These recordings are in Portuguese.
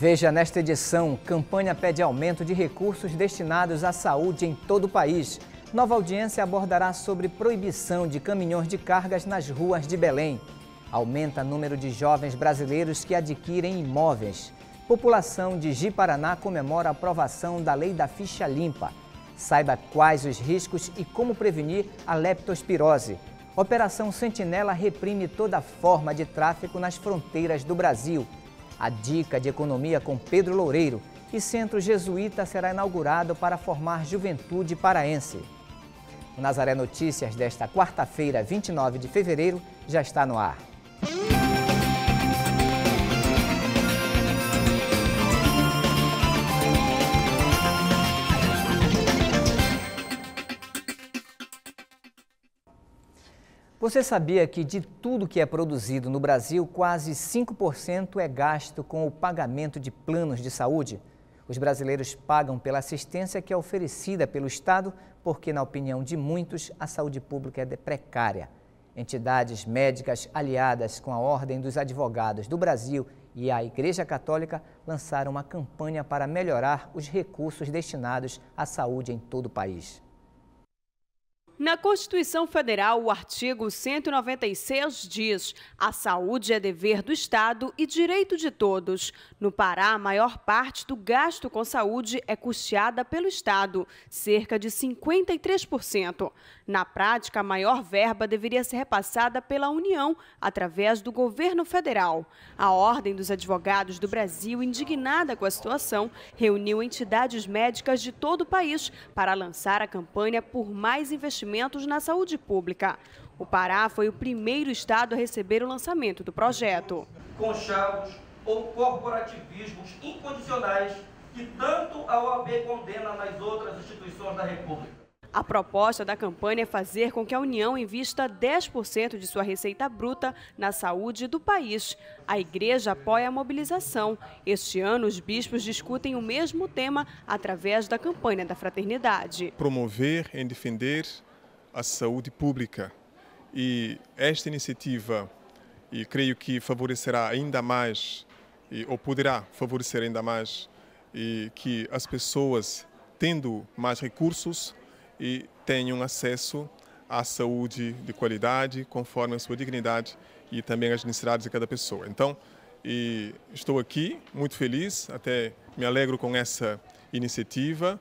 Veja nesta edição, campanha pede aumento de recursos destinados à saúde em todo o país. Nova audiência abordará sobre proibição de caminhões de cargas nas ruas de Belém. Aumenta número de jovens brasileiros que adquirem imóveis. População de Ji-Paraná comemora a aprovação da lei da ficha limpa. Saiba quais os riscos e como prevenir a leptospirose. Operação Sentinela reprime toda forma de tráfico nas fronteiras do Brasil. A dica de economia com Pedro Loureiro e Centro Jesuíta será inaugurado para formar juventude paraense. O Nazaré Notícias desta quarta-feira, 29 de fevereiro, já está no ar. Você sabia que de tudo que é produzido no Brasil, quase 5% é gasto com o pagamento de planos de saúde? Os brasileiros pagam pela assistência que é oferecida pelo Estado, porque, na opinião de muitos, a saúde pública é precária. Entidades médicas aliadas com a Ordem dos Advogados do Brasil e a Igreja Católica lançaram uma campanha para melhorar os recursos destinados à saúde em todo o país. Na Constituição Federal, o artigo 196 diz: a saúde é dever do Estado e direito de todos. No Pará, a maior parte do gasto com saúde é custeada pelo Estado, cerca de 53%. Na prática, a maior verba deveria ser repassada pela União através do governo federal. A Ordem dos Advogados do Brasil, indignada com a situação, reuniu entidades médicas de todo o país para lançar a campanha por mais investimentos investimentos na saúde pública. O Pará foi o primeiro estado a receber o lançamento do projeto. Conchavos ou corporativismos incondicionais que tanto a OAB condena nas outras instituições da República. A proposta da campanha é fazer com que a União invista 10% de sua receita bruta na saúde do país. A igreja apoia a mobilização. Este ano, os bispos discutem o mesmo tema através da campanha da fraternidade. Promover e defender à saúde pública. E esta iniciativa, e creio que favorecerá ainda mais, e, ou poderá favorecer ainda mais, e que as pessoas, tendo mais recursos, e tenham acesso à saúde de qualidade, conforme a sua dignidade e também as necessidades de cada pessoa. Então, estou aqui muito feliz, até me alegro com essa iniciativa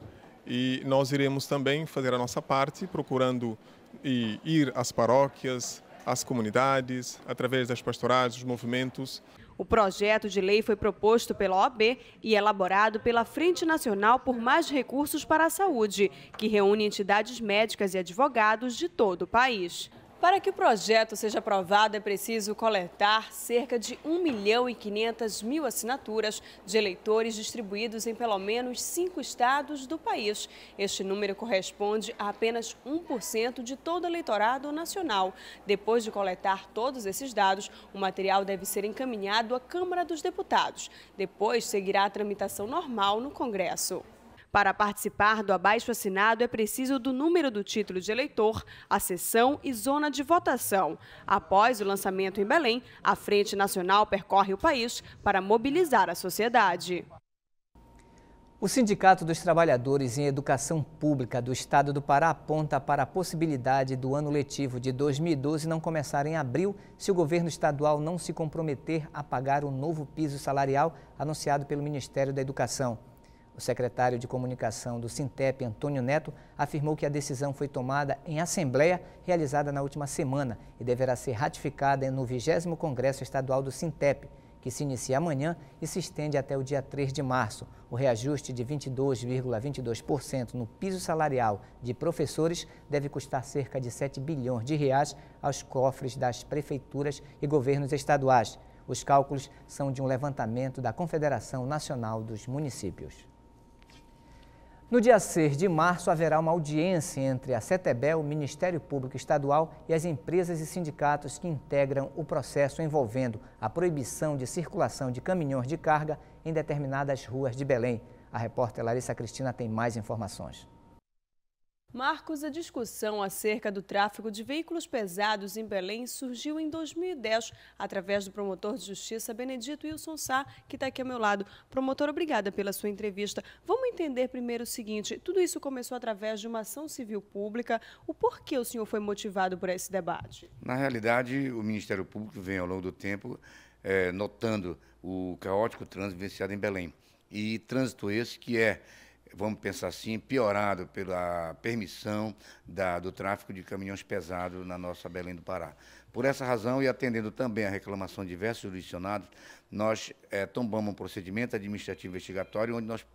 e nós iremos também fazer a nossa parte, procurando ir às paróquias, às comunidades, através das pastorais, dos movimentos. O projeto de lei foi proposto pela OAB e elaborado pela Frente Nacional por Mais Recursos para a Saúde, que reúne entidades médicas e advogados de todo o país. Para que o projeto seja aprovado, é preciso coletar cerca de 1 milhão e 500 mil assinaturas de eleitores distribuídos em pelo menos cinco estados do país. Este número corresponde a apenas 1% de todo o eleitorado nacional. Depois de coletar todos esses dados, o material deve ser encaminhado à Câmara dos Deputados. Depois seguirá a tramitação normal no Congresso. Para participar do abaixo assinado é preciso do número do título de eleitor, a sessão e zona de votação. Após o lançamento em Belém, a Frente Nacional percorre o país para mobilizar a sociedade. O Sindicato dos Trabalhadores em Educação Pública do Estado do Pará aponta para a possibilidade do ano letivo de 2012 não começar em abril se o governo estadual não se comprometer a pagar o novo piso salarial anunciado pelo Ministério da Educação. O secretário de Comunicação do Sintep, Antônio Neto, afirmou que a decisão foi tomada em assembleia realizada na última semana e deverá ser ratificada no 20 Congresso Estadual do Sintep, que se inicia amanhã e se estende até o dia 3 de março. O reajuste de 22,22% no piso salarial de professores deve custar cerca de 7 bilhões de reais aos cofres das prefeituras e governos estaduais. Os cálculos são de um levantamento da Confederação Nacional dos Municípios. No dia 6 de março, haverá uma audiência entre a CETEBEL, o Ministério Público Estadual e as empresas e sindicatos que integram o processo envolvendo a proibição de circulação de caminhões de carga em determinadas ruas de Belém. A repórter Larissa Cristina tem mais informações. Marcos, a discussão acerca do tráfego de veículos pesados em Belém surgiu em 2010 através do promotor de justiça Benedito Wilson Sá, que está aqui ao meu lado. Promotor, obrigada pela sua entrevista. Vamos entender primeiro o seguinte: tudo isso começou através de uma ação civil pública. O porquê o senhor foi motivado por esse debate? Na realidade, o Ministério Público vem ao longo do tempo é, notando o caótico trânsito vivenciado em Belém. E trânsito esse que é vamos pensar assim, piorado pela permissão da, do tráfico de caminhões pesados na nossa Belém do Pará. Por essa razão, e atendendo também à reclamação de diversos jurisdicionados, nós é, tombamos um procedimento administrativo investigatório onde nós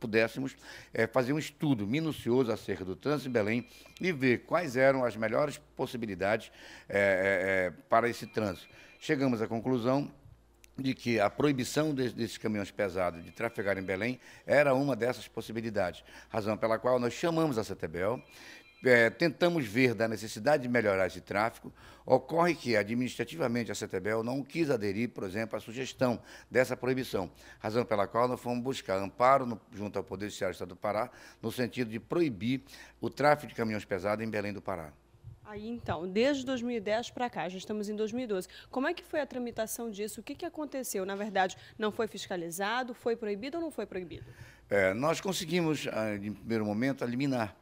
pudéssemos é, fazer um estudo minucioso acerca do trânsito em Belém e ver quais eram as melhores possibilidades é, para esse trânsito. Chegamos à conclusão de que a proibição de, desses caminhões pesados de trafegar em Belém era uma dessas possibilidades, razão pela qual nós chamamos a CETEBEL, é, tentamos ver da necessidade de melhorar esse tráfego, ocorre que administrativamente a CETEBEL não quis aderir, por exemplo, à sugestão dessa proibição, razão pela qual nós fomos buscar amparo no, junto ao Poder Judiciário do Estado do Pará, no sentido de proibir o tráfego de caminhões pesados em Belém do Pará. Aí então, desde 2010 para cá, já estamos em 2012. Como é que foi a tramitação disso? O que, que aconteceu? Na verdade, não foi fiscalizado, foi proibido ou não foi proibido? É, nós conseguimos, ah, em primeiro momento, a liminar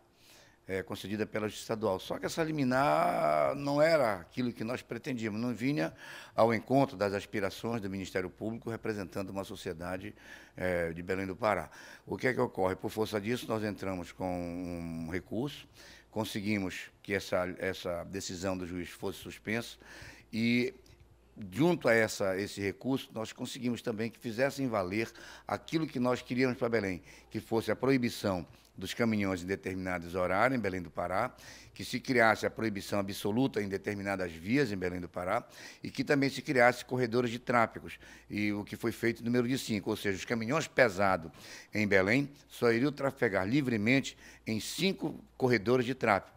é, concedida pela Justiça Estadual. Só que essa liminar não era aquilo que nós pretendíamos, não vinha ao encontro das aspirações do Ministério Público representando uma sociedade é, de Belém do Pará. O que é que ocorre? Por força disso, nós entramos com um recurso conseguimos que essa, essa decisão do juiz fosse suspensa e junto a essa, esse recurso, nós conseguimos também que fizessem valer aquilo que nós queríamos para Belém, que fosse a proibição dos caminhões em determinados horários em Belém do Pará, que se criasse a proibição absoluta em determinadas vias em Belém do Pará e que também se criasse corredores de tráficos, e o que foi feito número de cinco ou seja, os caminhões pesados em Belém só iriam trafegar livremente em cinco corredores de tráfego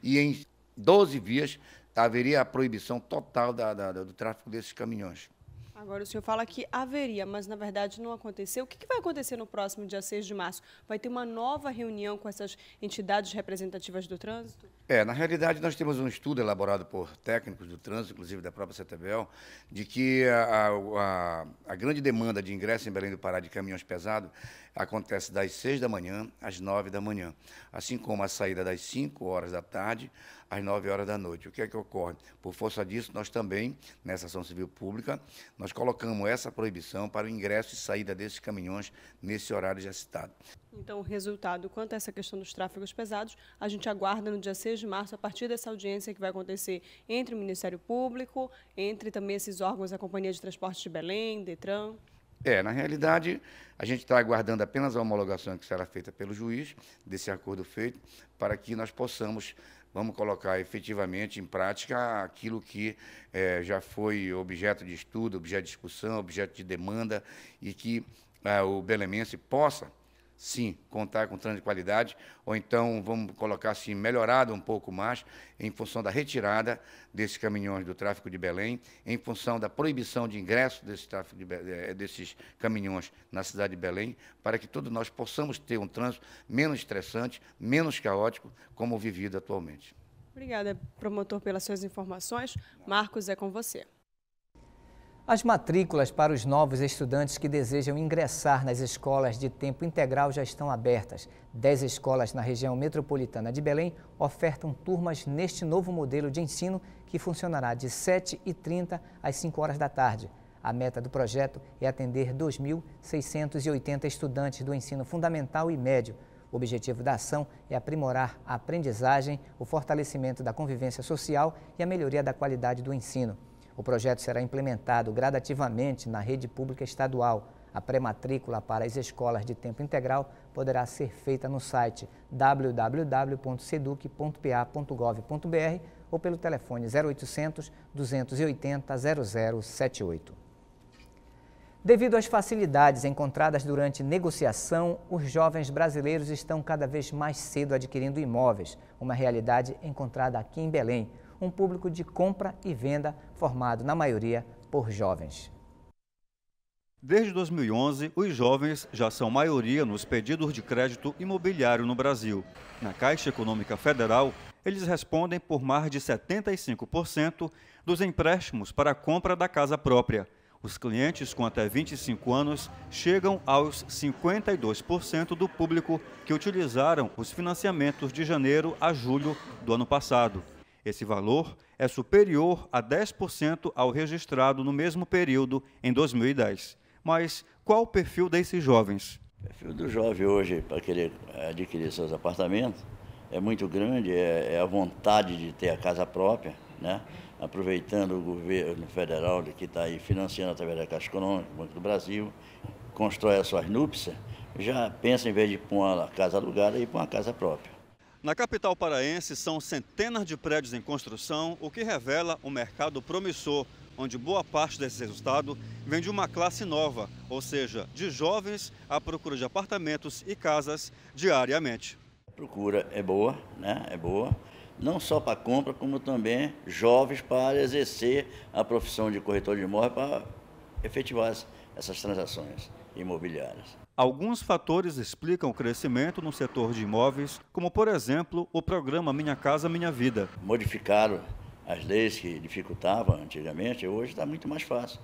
e em 12 vias haveria a proibição total da, da, do tráfico desses caminhões. Agora, o senhor fala que haveria, mas na verdade não aconteceu. O que, vai acontecer no próximo dia 6 de março? Vai ter uma nova reunião com essas entidades representativas do trânsito? É, na realidade, nós temos um estudo elaborado por técnicos do trânsito, inclusive da própria CTBL, de que a, a, a grande demanda de ingresso em Belém do Pará de caminhões pesados acontece das 6 da manhã às 9 da manhã, assim como a saída das 5 horas da tarde às 9 horas da noite. O que é que ocorre? Por força disso, nós também, nessa ação civil pública, nós colocamos essa proibição para o ingresso e saída desses caminhões nesse horário já citado. Então, o resultado quanto a essa questão dos tráfegos pesados, a gente aguarda no dia 6 de março, a partir dessa audiência que vai acontecer entre o Ministério Público, entre também esses órgãos, a Companhia de Transportes de Belém, DETRAN. É, na realidade, a gente está aguardando apenas a homologação que será feita pelo juiz desse acordo feito, para que nós possamos vamos colocar efetivamente em prática aquilo que é, já foi objeto de estudo, objeto de discussão, objeto de demanda e que é, o belemense possa sim, contar com trânsito de qualidade, ou então, vamos colocar assim, melhorado um pouco mais, em função da retirada desses caminhões do tráfego de Belém, em função da proibição de ingresso desse tráfego de, eh, eh, desses caminhões na cidade de Belém, para que todos nós possamos ter um trânsito menos estressante, menos caótico, como vivido atualmente. Obrigada, promotor, pelas suas informações. Marcos, é com você. As matrículas para os novos estudantes que desejam ingressar nas escolas de tempo integral já estão abertas. Dez escolas na região metropolitana de Belém ofertam turmas neste novo modelo de ensino que funcionará de 7h30 às 5 horas da tarde. A meta do projeto é atender 2.680 estudantes do ensino fundamental e médio. O objetivo da ação é aprimorar a aprendizagem, o fortalecimento da convivência social e a melhoria da qualidade do ensino. O projeto será implementado gradativamente na rede pública estadual. A pré-matrícula para as escolas de tempo integral poderá ser feita no site www.seduc.pa.gov.br ou pelo telefone 0800 280 0078. Devido às facilidades encontradas durante negociação, os jovens brasileiros estão cada vez mais cedo adquirindo imóveis, uma realidade encontrada aqui em Belém um público de compra e venda formado, na maioria, por jovens. Desde 2011, os jovens já são maioria nos pedidos de crédito imobiliário no Brasil. Na Caixa Econômica Federal, eles respondem por mais de 75% dos empréstimos para a compra da casa própria. Os clientes com até 25 anos chegam aos 52% do público que utilizaram os financiamentos de janeiro a julho do ano passado. Esse valor é superior a 10% ao registrado no mesmo período em 2010. Mas qual o perfil desses jovens? O perfil do jovem hoje para querer adquirir seus apartamentos é muito grande, é, é a vontade de ter a casa própria, né? aproveitando o governo federal que está aí financiando através da Caixa Econômica, Banco do Brasil, constrói as suas núpcias, já pensa em vez de pôr a uma casa alugada, ir para uma casa própria. Na capital paraense são centenas de prédios em construção, o que revela um mercado promissor, onde boa parte desse resultado vem de uma classe nova, ou seja, de jovens à procura de apartamentos e casas diariamente. A procura é boa, né? É boa não só para compra, como também jovens para exercer a profissão de corretor de imóvel para efetivar essas transações imobiliárias. Alguns fatores explicam o crescimento no setor de imóveis, como, por exemplo, o programa Minha Casa Minha Vida. Modificaram as leis que dificultavam antigamente, hoje está muito mais fácil.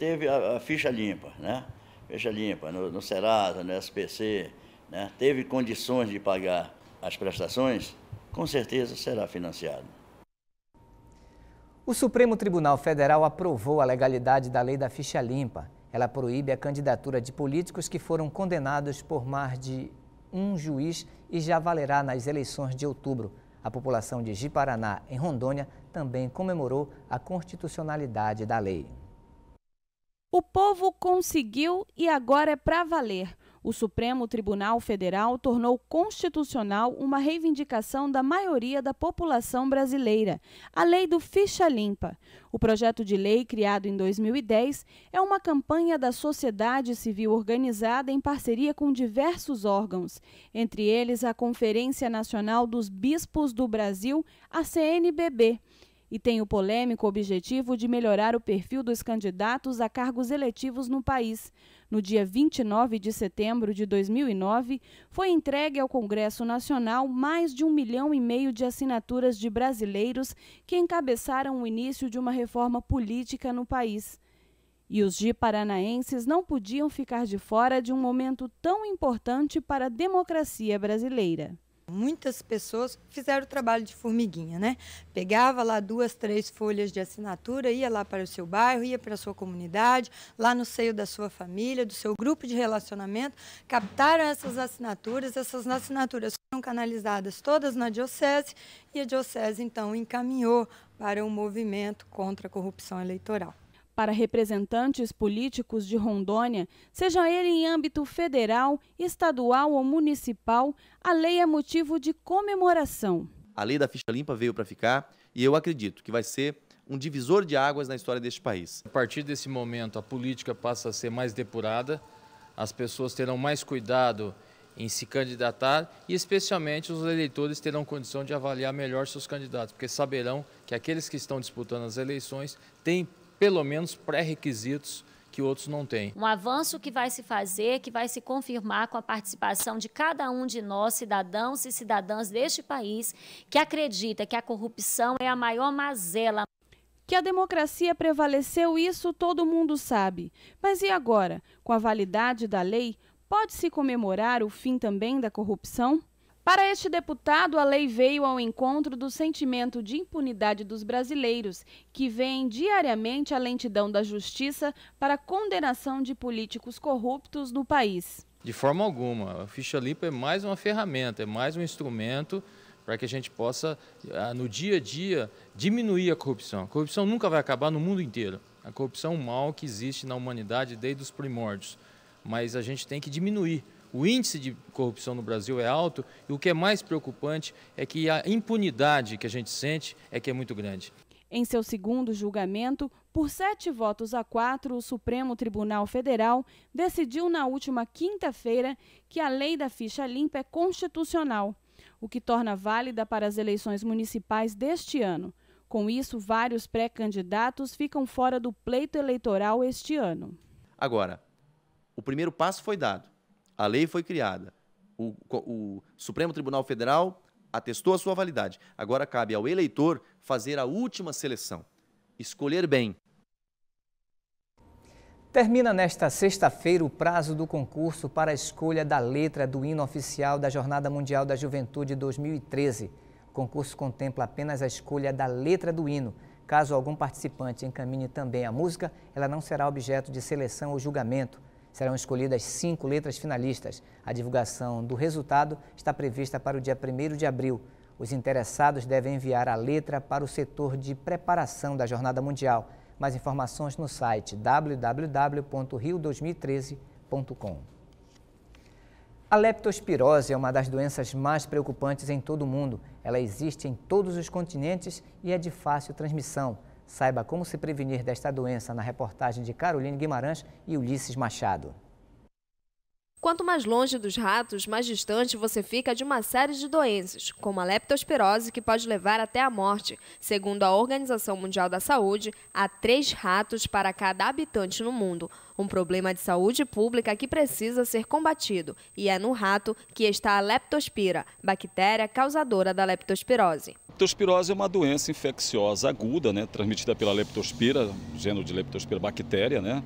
Teve a, a, ficha limpa, né? Ficha limpa no, no Serasa, no SPC, né? teve condições de pagar as prestações, com certeza será financiado. O Supremo Tribunal Federal aprovou a legalidade da lei da ficha limpa ela proíbe a candidatura de políticos que foram condenados por mais de um juiz e já valerá nas eleições de outubro. A população de Jiparaná, em Rondônia, também comemorou a constitucionalidade da lei. O povo conseguiu e agora é para valer. O Supremo Tribunal Federal tornou constitucional uma reivindicação da maioria da população brasileira, a Lei do Ficha Limpa. O projeto de lei, criado em 2010, é uma campanha da sociedade civil organizada em parceria com diversos órgãos, entre eles a Conferência Nacional dos Bispos do Brasil, a CNBB e tem o polêmico objetivo de melhorar o perfil dos candidatos a cargos eletivos no país no dia 29 de setembro de 2009, foi entregue ao Congresso Nacional mais de um milhão e meio de assinaturas de brasileiros que encabeçaram o início de uma reforma política no país. E os de paranaenses não podiam ficar de fora de um momento tão importante para a democracia brasileira. Muitas pessoas fizeram o trabalho de formiguinha, né? Pegava lá duas, três folhas de assinatura, ia lá para o seu bairro, ia para a sua comunidade, lá no seio da sua família, do seu grupo de relacionamento, captaram essas assinaturas, essas assinaturas foram canalizadas todas na diocese e a diocese então encaminhou para o um movimento contra a corrupção eleitoral para representantes políticos de Rondônia, seja ele em âmbito federal, estadual ou municipal, a lei é motivo de comemoração. A lei da ficha limpa veio para ficar e eu acredito que vai ser um divisor de águas na história deste país. A partir desse momento, a política passa a ser mais depurada, as pessoas terão mais cuidado em se candidatar e, especialmente, os eleitores terão condição de avaliar melhor seus candidatos, porque saberão que aqueles que estão disputando as eleições têm pelo menos pré-requisitos que outros não têm. Um avanço que vai se fazer, que vai se confirmar com a participação de cada um de nós, cidadãos e cidadãs deste país, que acredita que a corrupção é a maior mazela. Que a democracia prevaleceu, isso todo mundo sabe. Mas e agora? Com a validade da lei, pode-se comemorar o fim também da corrupção? Para este deputado, a lei veio ao encontro do sentimento de impunidade dos brasileiros, que veem diariamente a lentidão da justiça para a condenação de políticos corruptos no país. De forma alguma, a ficha limpa é mais uma ferramenta, é mais um instrumento para que a gente possa, ah, no dia a dia, diminuir a corrupção. A corrupção nunca vai acabar no mundo inteiro. A corrupção é um mal que existe na humanidade desde os primórdios, mas a gente tem que diminuir o índice de corrupção no Brasil é alto e o que é mais preocupante é que a impunidade que a gente sente é que é muito grande. Em seu segundo julgamento, por sete votos a quatro, o Supremo Tribunal Federal decidiu na última quinta-feira que a lei da ficha limpa é constitucional, o que torna válida para as eleições municipais deste ano. Com isso, vários pré-candidatos ficam fora do pleito eleitoral este ano. Agora, o primeiro passo foi dado. A lei foi criada. O, o Supremo Tribunal Federal atestou a sua validade. Agora cabe ao eleitor fazer a última seleção. Escolher bem. Termina nesta sexta-feira o prazo do concurso para a escolha da letra do hino oficial da Jornada Mundial da Juventude 2013. O concurso contempla apenas a escolha da letra do hino. Caso algum participante encaminhe também a música, ela não será objeto de seleção ou julgamento. Serão escolhidas cinco letras finalistas. A divulgação do resultado está prevista para o dia 1 de abril. Os interessados devem enviar a letra para o setor de preparação da Jornada Mundial. Mais informações no site www.rio2013.com. A leptospirose é uma das doenças mais preocupantes em todo o mundo. Ela existe em todos os continentes e é de fácil transmissão. Saiba como se prevenir desta doença na reportagem de Caroline Guimarães e Ulisses Machado. Quanto mais longe dos ratos, mais distante você fica de uma série de doenças, como a leptospirose, que pode levar até a morte. Segundo a Organização Mundial da Saúde, há três ratos para cada habitante no mundo um problema de saúde pública que precisa ser combatido, e é no rato que está a leptospira, bactéria causadora da leptospirose. Leptospirose é uma doença infecciosa aguda, né, transmitida pela leptospira, gênero de leptospira bactéria, né?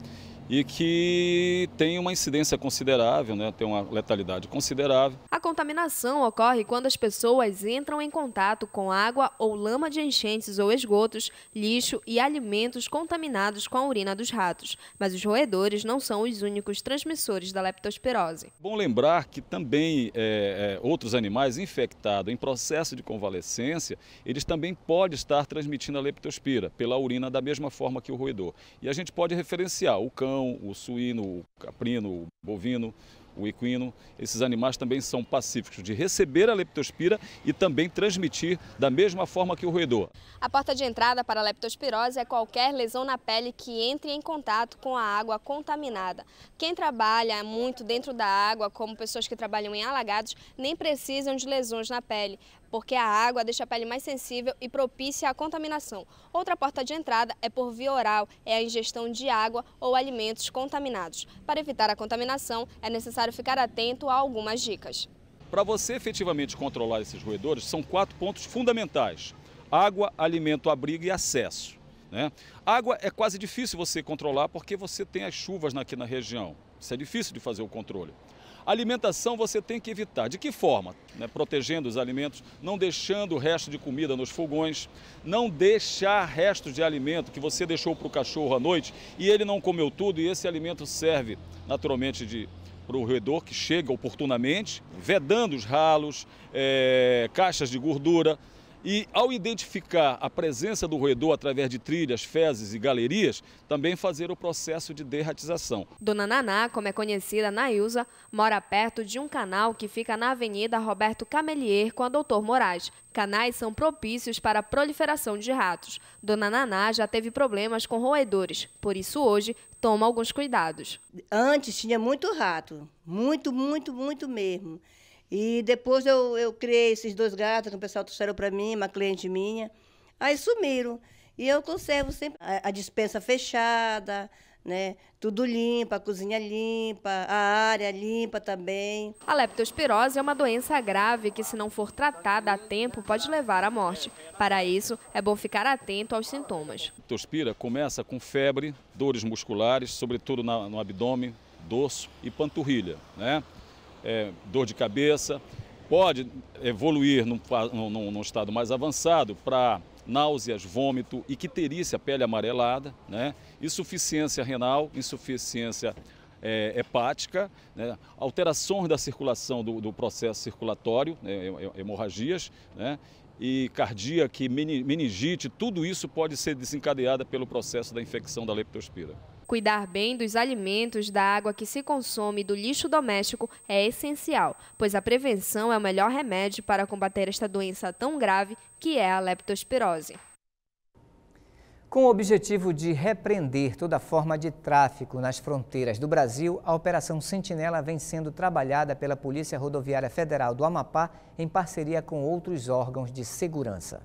e que tem uma incidência considerável, né? tem uma letalidade considerável. A contaminação ocorre quando as pessoas entram em contato com água ou lama de enchentes ou esgotos, lixo e alimentos contaminados com a urina dos ratos. Mas os roedores não são os únicos transmissores da leptospirose. Bom lembrar que também é, é, outros animais infectados em processo de convalescência, eles também podem estar transmitindo a leptospira pela urina da mesma forma que o roedor. E a gente pode referenciar o cão, leão, o suíno, o caprino, o bovino, o equino, esses animais também são pacíficos de receber a leptospira e também transmitir da mesma forma que o roedor. A porta de entrada para a leptospirose é qualquer lesão na pele que entre em contato com a água contaminada. Quem trabalha muito dentro da água, como pessoas que trabalham em alagados, nem precisam de lesões na pele, porque a água deixa a pele mais sensível e propicia a contaminação. Outra porta de entrada é por via oral, é a ingestão de água ou alimentos contaminados. Para evitar a contaminação, é necessário ficar atento a algumas dicas. Para você efetivamente controlar esses roedores, são quatro pontos fundamentais. Água, alimento, abrigo e acesso. Né? Água é quase difícil você controlar porque você tem as chuvas aqui na região. Isso é difícil de fazer o controle. Alimentação você tem que evitar. De que forma? Né? Protegendo os alimentos, não deixando o resto de comida nos fogões, não deixar restos de alimento que você deixou para o cachorro à noite e ele não comeu tudo e esse alimento serve naturalmente de para o roedor que chega oportunamente, vedando os ralos, é, caixas de gordura, e ao identificar a presença do roedor através de trilhas, fezes e galerias, também fazer o processo de derratização. Dona Naná, como é conhecida na Ilza, mora perto de um canal que fica na Avenida Roberto Camelier com a Doutor Moraes. Canais são propícios para a proliferação de ratos. Dona Naná já teve problemas com roedores, por isso hoje toma alguns cuidados. Antes tinha muito rato, muito, muito, muito mesmo. E depois eu, eu criei esses dois gatos que o pessoal trouxeram para mim, uma cliente minha. Aí sumiram. E eu conservo sempre a, a dispensa fechada, né? Tudo limpa, a cozinha limpa, a área limpa também. A leptospirose é uma doença grave que, se não for tratada a tempo, pode levar à morte. Para isso, é bom ficar atento aos sintomas. A leptospira começa com febre, dores musculares, sobretudo no abdômen, dorso e panturrilha, né? é, dor de cabeça, pode evoluir num, num, num estado mais avançado para náuseas, vômito, icterícia, pele amarelada, né? insuficiência renal, insuficiência é, hepática, né? alterações da circulação do, do processo circulatório, né? hemorragias, né? e cardíaca, meningite, tudo isso pode ser desencadeada pelo processo da infecção da leptospira. Cuidar bem dos alimentos, da água que se consome e do lixo doméstico é essencial, pois a prevenção é o melhor remédio para combater esta doença tão grave que é a leptospirose. Com o objetivo de repreender toda forma de tráfico nas fronteiras do Brasil, a Operação Sentinela vem sendo trabalhada pela Polícia Rodoviária Federal do Amapá em parceria com outros órgãos de segurança.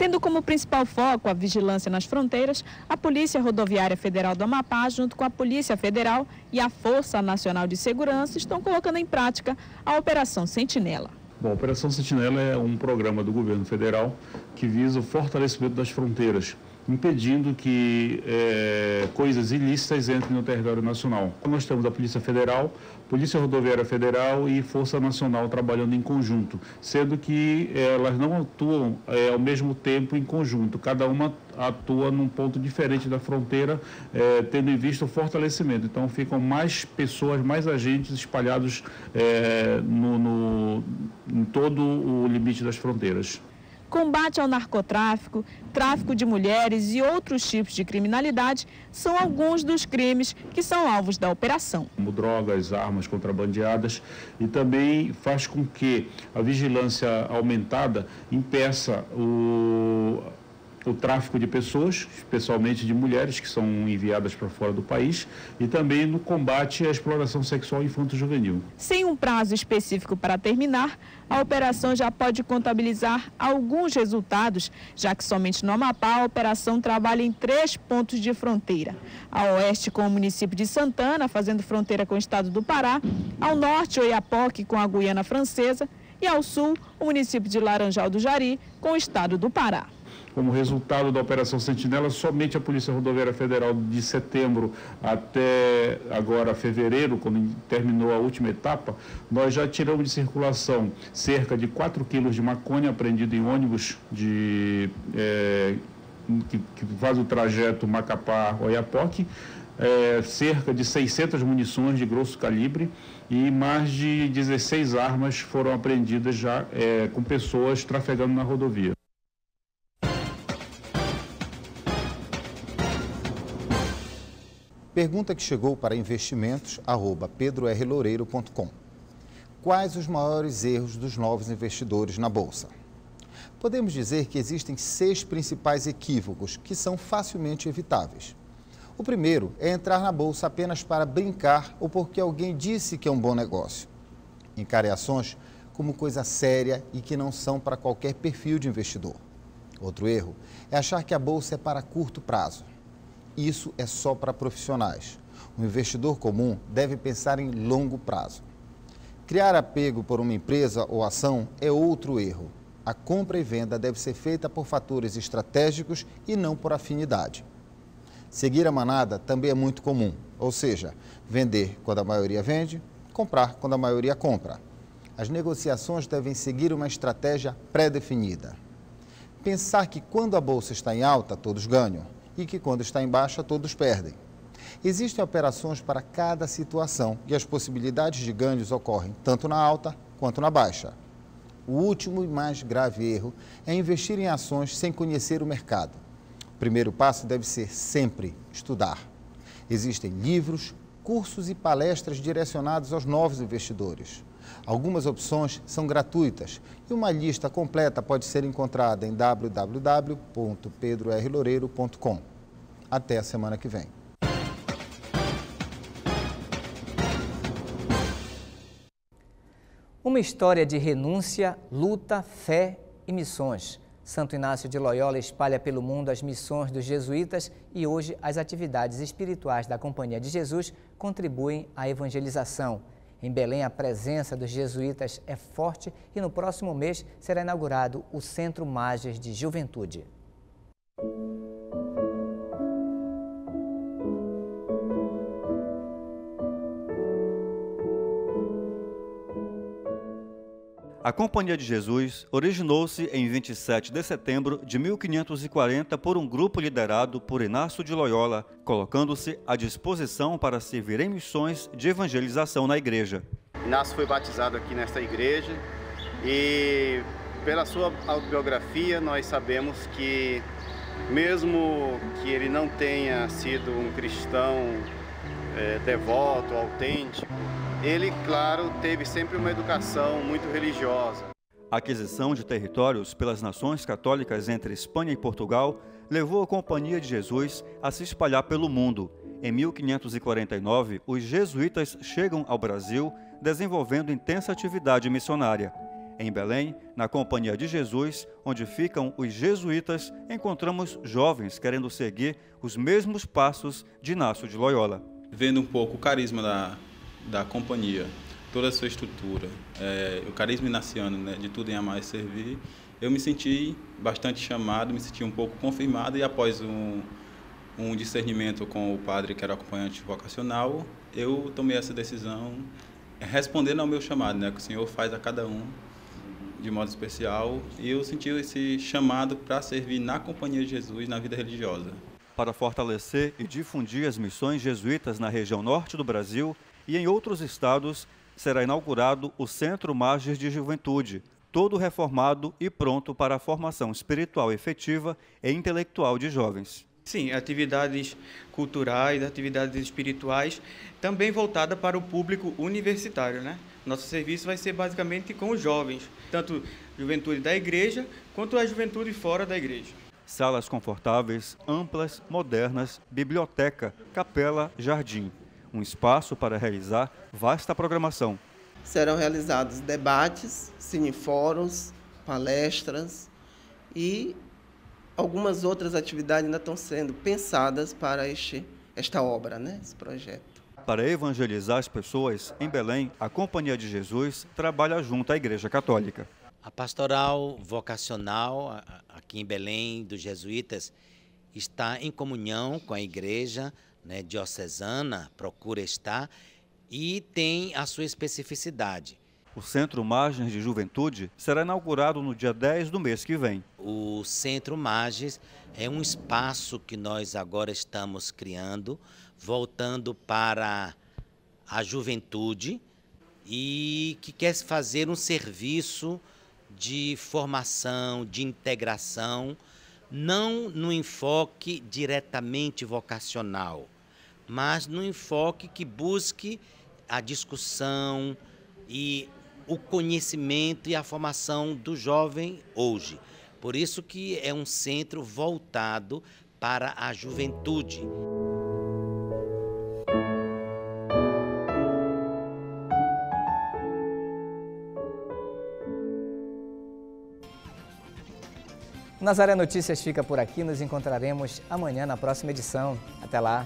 Tendo como principal foco a vigilância nas fronteiras, a Polícia Rodoviária Federal do Amapá, junto com a Polícia Federal e a Força Nacional de Segurança, estão colocando em prática a Operação Sentinela. Bom, a Operação Sentinela é um programa do governo federal que visa o fortalecimento das fronteiras impedindo que é, coisas ilícitas entrem no território nacional. Nós temos a Polícia Federal, Polícia Rodoviária Federal e Força Nacional trabalhando em conjunto, sendo que é, elas não atuam é, ao mesmo tempo em conjunto, cada uma atua num ponto diferente da fronteira, é, tendo em vista o fortalecimento. Então ficam mais pessoas, mais agentes espalhados é, no, no, em todo o limite das fronteiras combate ao narcotráfico, tráfico de mulheres e outros tipos de criminalidade são alguns dos crimes que são alvos da operação. Como drogas, armas contrabandeadas e também faz com que a vigilância aumentada impeça o o tráfico de pessoas, especialmente de mulheres que são enviadas para fora do país, e também no combate à exploração sexual infanto-juvenil. Sem um prazo específico para terminar, a operação já pode contabilizar alguns resultados, já que somente no Amapá a operação trabalha em três pontos de fronteira: a oeste com o município de Santana, fazendo fronteira com o estado do Pará, ao norte Oiapoque com a Guiana Francesa e ao sul o município de Laranjal do Jari com o estado do Pará. Como resultado da Operação Sentinela, somente a Polícia Rodoviária Federal de setembro até agora fevereiro, quando terminou a última etapa, nós já tiramos de circulação cerca de 4 quilos de maconha apreendido em ônibus de, é, que, que, faz o trajeto Macapá-Oiapoque, é, cerca de 600 munições de grosso calibre e mais de 16 armas foram apreendidas já é, com pessoas trafegando na rodovia. Pergunta que chegou para investimentos@pedroRloureiro.com. Quais os maiores erros dos novos investidores na bolsa? Podemos dizer que existem seis principais equívocos que são facilmente evitáveis. O primeiro é entrar na bolsa apenas para brincar ou porque alguém disse que é um bom negócio. Encare ações como coisa séria e que não são para qualquer perfil de investidor. Outro erro é achar que a bolsa é para curto prazo isso é só para profissionais. O investidor comum deve pensar em longo prazo. Criar apego por uma empresa ou ação é outro erro. A compra e venda deve ser feita por fatores estratégicos e não por afinidade. Seguir a manada também é muito comum, ou seja, vender quando a maioria vende, comprar quando a maioria compra. As negociações devem seguir uma estratégia pré-definida. Pensar que quando a bolsa está em alta, todos ganham e que, quando está em baixa, todos perdem. Existem operações para cada situação e as possibilidades de ganhos ocorrem tanto na alta quanto na baixa. O último e mais grave erro é investir em ações sem conhecer o mercado. O primeiro passo deve ser sempre estudar. Existem livros, cursos e palestras direcionados aos novos investidores. Algumas opções são gratuitas e uma lista completa pode ser encontrada em www.pedrorloureiro.com. Até a semana que vem. Uma história de renúncia, luta, fé e missões. Santo Inácio de Loyola espalha pelo mundo as missões dos jesuítas e hoje as atividades espirituais da Companhia de Jesus contribuem à evangelização. Em Belém, a presença dos jesuítas é forte e no próximo mês será inaugurado o Centro Mages de Juventude. A Companhia de Jesus originou-se em 27 de setembro de 1540 por um grupo liderado por Inácio de Loyola, colocando-se à disposição para servir em missões de evangelização na igreja. Inácio foi batizado aqui nesta igreja e, pela sua autobiografia, nós sabemos que, mesmo que ele não tenha sido um cristão é, devoto, autêntico, ele, claro, teve sempre uma educação muito religiosa. A aquisição de territórios pelas nações católicas entre Espanha e Portugal levou a Companhia de Jesus a se espalhar pelo mundo. Em 1549, os jesuítas chegam ao Brasil desenvolvendo intensa atividade missionária. Em Belém, na Companhia de Jesus, onde ficam os jesuítas, encontramos jovens querendo seguir os mesmos passos de Inácio de Loyola. Vendo um pouco o carisma da, da companhia, toda a sua estrutura, é, o carisma inaciano, né, de tudo em a mais servir, eu me senti bastante chamado, me senti um pouco confirmado e após um, um discernimento com o padre que era acompanhante vocacional, eu tomei essa decisão é, respondendo ao meu chamado, né, que o Senhor faz a cada um de modo especial, e eu senti esse chamado para servir na companhia de Jesus na vida religiosa. Para fortalecer e difundir as missões jesuítas na região norte do Brasil, e em outros estados será inaugurado o Centro Margens de Juventude, todo reformado e pronto para a formação espiritual efetiva e intelectual de jovens. Sim, atividades culturais, atividades espirituais, também voltada para o público universitário, né? Nosso serviço vai ser basicamente com os jovens, tanto juventude da igreja quanto a juventude fora da igreja. Salas confortáveis, amplas, modernas, biblioteca, capela, jardim um espaço para realizar vasta programação. Serão realizados debates, cinefóruns, palestras e algumas outras atividades ainda estão sendo pensadas para este, esta obra, né, esse projeto. Para evangelizar as pessoas, em Belém, a Companhia de Jesus trabalha junto à Igreja Católica. A pastoral vocacional aqui em Belém dos jesuítas está em comunhão com a igreja, né, diocesana procura estar e tem a sua especificidade. O Centro Margens de Juventude será inaugurado no dia 10 do mês que vem. O Centro Margens é um espaço que nós agora estamos criando, voltando para a juventude e que quer fazer um serviço de formação, de integração não no enfoque diretamente vocacional, mas no enfoque que busque a discussão e o conhecimento e a formação do jovem hoje. Por isso que é um centro voltado para a juventude. Nazaré Notícias fica por aqui. Nos encontraremos amanhã na próxima edição. Até lá!